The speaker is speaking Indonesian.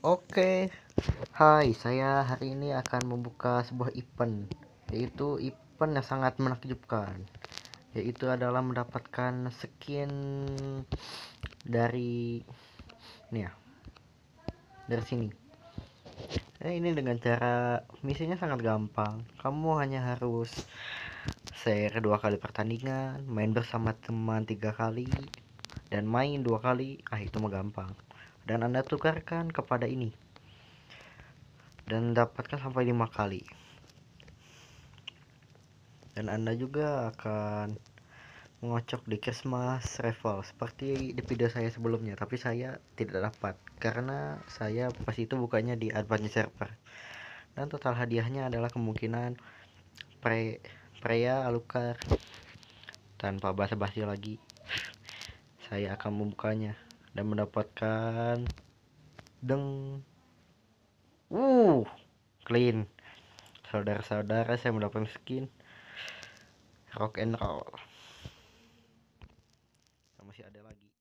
Oke, hai saya hari ini akan membuka sebuah event Yaitu event yang sangat menakjubkan Yaitu adalah mendapatkan skin dari Ini ya Dari sini nah, Ini dengan cara misinya sangat gampang Kamu hanya harus share dua kali pertandingan Main bersama teman tiga kali Dan main dua kali Ah itu mah gampang dan Anda tukarkan kepada ini dan dapatkan sampai lima kali dan Anda juga akan mengocok di Christmas Revel seperti di video saya sebelumnya tapi saya tidak dapat karena saya pas itu bukannya di Advance server dan total hadiahnya adalah kemungkinan pre Preya alukar tanpa basa-basi lagi saya akan membukanya dan mendapatkan deng uh clean saudara-saudara saya mendapatkan skin rock and roll nah, masih ada lagi